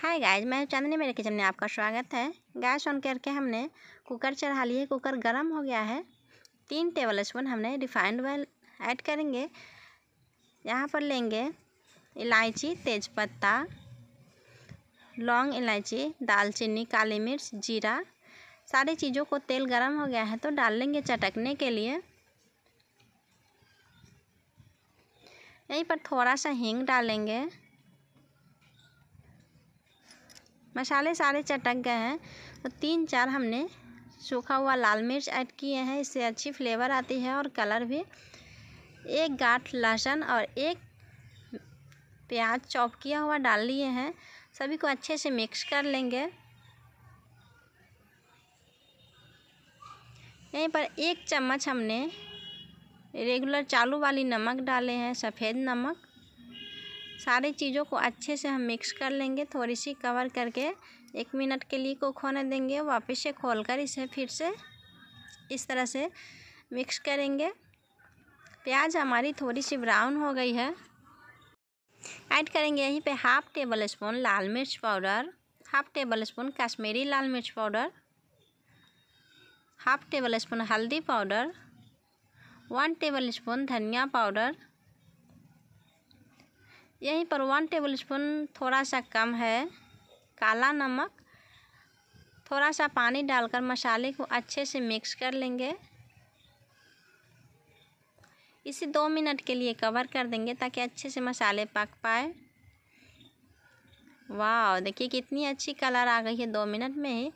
hi guys मैं चांदनी मेरे kitchen में आपका स्वागत है गैस ऑन करके हमने कुकर चढ़ा लिए कुकर गर्म हो गया है तीन टेबल स्पून हमने रिफाइंड ऑयल ऐड करेंगे यहाँ पर लेंगे इलायची तेज़पत्ता लौंग इलायची दालचीनी काली मिर्च जीरा सारी चीज़ों को तेल गर्म हो गया है तो डाल लेंगे चटकने के लिए यहीं पर थोड़ा सा हींग डालेंगे मसाले सारे चटक गए हैं तो तीन चार हमने सूखा हुआ लाल मिर्च ऐड किए हैं इससे अच्छी फ्लेवर आती है और कलर भी एक गाठ लहसुन और एक प्याज चॉप किया हुआ डाल लिए हैं सभी को अच्छे से मिक्स कर लेंगे यहीं पर एक चम्मच हमने रेगुलर चालू वाली नमक डाले हैं सफ़ेद नमक सारी चीज़ों को अच्छे से हम मिक्स कर लेंगे थोड़ी सी कवर करके एक मिनट के लिए को खोने देंगे वापस से खोल कर इसे फिर से इस तरह से मिक्स करेंगे प्याज हमारी थोड़ी सी ब्राउन हो गई है ऐड करेंगे यहीं पे हाफ़ टेबल स्पून लाल मिर्च powder half tablespoon Kashmiri लाल मिर्च पाउडर हाफ़ टेबल स्पून हल्दी पाउडर वन टेबल स्पून धनिया पाउडर यहीं पर वन टेबल स्पून थोड़ा सा कम है काला नमक थोड़ा सा पानी डालकर मसाले को अच्छे से मिक्स कर लेंगे इसे दो मिनट के लिए कवर कर देंगे ताकि अच्छे से मसाले पक पाए वाह देखिए कितनी अच्छी कलर आ गई है दो मिनट में ही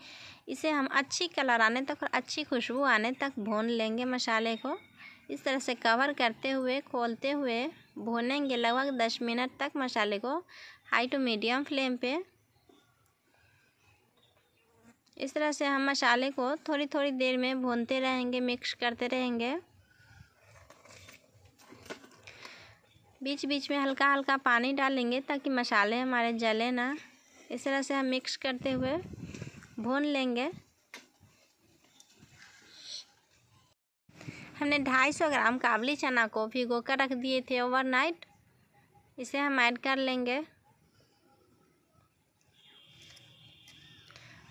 इसे हम अच्छी कलर आने तक और अच्छी खुशबू आने तक भून लेंगे मसाले को इस तरह से कवर करते हुए खोलते हुए भूनेंगे लगभग दस मिनट तक मसाले को हाई टू मीडियम फ्लेम पे इस तरह से हम मसाले को थोड़ी थोड़ी देर में भूनते रहेंगे मिक्स करते रहेंगे बीच बीच में हल्का हल्का पानी डालेंगे ताकि मसाले हमारे जले ना इस तरह से हम मिक्स करते हुए भून लेंगे हमने 250 ग्राम काबली चना को भिगो कर रख दिए थे ओवरनाइट इसे हम ऐड कर लेंगे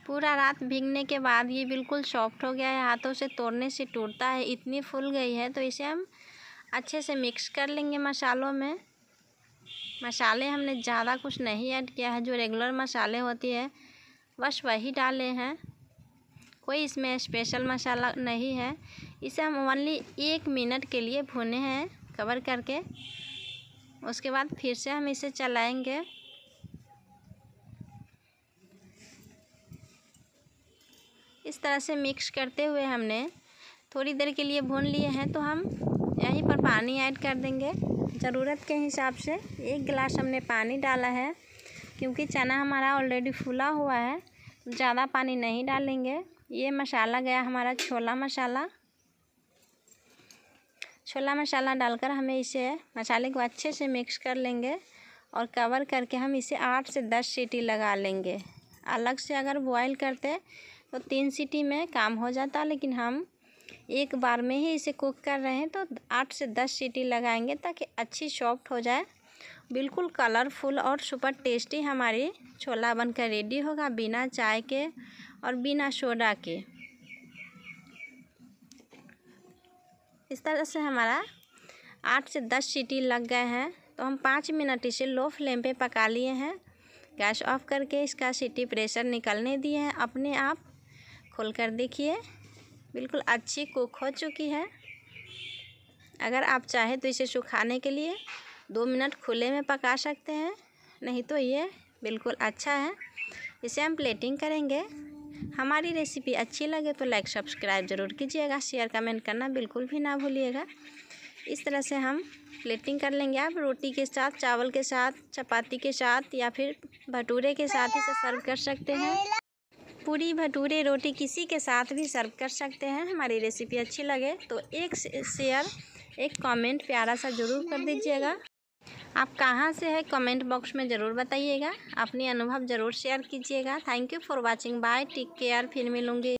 पूरा रात भीगने के बाद ये बिल्कुल सॉफ्ट हो गया है हाथों से तोड़ने से टूटता है इतनी फूल गई है तो इसे हम अच्छे से मिक्स कर लेंगे मसालों में मसाले हमने ज़्यादा कुछ नहीं ऐड किया है जो रेगुलर मसाले होती है बस वही डाले हैं कोई इसमें स्पेशल मसाला नहीं है इसे हम ओनली एक मिनट के लिए भुने हैं कवर करके उसके बाद फिर से हम इसे चलाएंगे इस तरह से मिक्स करते हुए हमने थोड़ी देर के लिए भून लिए हैं तो हम यहीं पर पानी ऐड कर देंगे ज़रूरत के हिसाब से एक गिलास हमने पानी डाला है क्योंकि चना हमारा ऑलरेडी फूला हुआ है ज़्यादा पानी नहीं डालेंगे ये मसाला गया हमारा छोला मसाला छोला मसाला डालकर हमें इसे मसाले को अच्छे से मिक्स कर लेंगे और कवर करके हम इसे आठ से दस सीटी लगा लेंगे अलग से अगर बॉयल करते तो तीन सीटी में काम हो जाता लेकिन हम एक बार में ही इसे कुक कर रहे हैं तो आठ से दस सीटी लगाएंगे ताकि अच्छी सॉफ्ट हो जाए बिल्कुल कलरफुल और सुपर टेस्टी हमारी छोला बनकर रेडी होगा बिना चाय के और बिना सोडा के इस तरह से हमारा आठ से दस सीटी लग गए हैं तो हम पाँच मिनट इसे लो फ्लेम पे पका लिए हैं गैस ऑफ करके इसका सीटी प्रेशर निकलने दिए हैं अपने आप खोल कर देखिए बिल्कुल अच्छी कुक हो चुकी है अगर आप चाहें तो इसे सुखाने के लिए दो मिनट खुले में पका सकते हैं नहीं तो ये बिल्कुल अच्छा है इसे हम प्लेटिंग करेंगे हमारी रेसिपी अच्छी लगे तो लाइक सब्सक्राइब ज़रूर कीजिएगा शेयर कमेंट करना बिल्कुल भी ना भूलिएगा इस तरह से हम प्लेटिंग कर लेंगे आप रोटी के साथ चावल के साथ चपाती के साथ या फिर भटूरे के साथ इसे सर्व कर सकते हैं पूरी भटूरे रोटी किसी के साथ भी सर्व कर सकते हैं हमारी रेसिपी अच्छी लगे तो एक शेयर एक कमेंट प्यारा सा ज़रूर कर दीजिएगा आप कहाँ से है कमेंट बॉक्स में ज़रूर बताइएगा अपने अनुभव ज़रूर शेयर कीजिएगा thank you for watching bye take care फिर मिलूँगी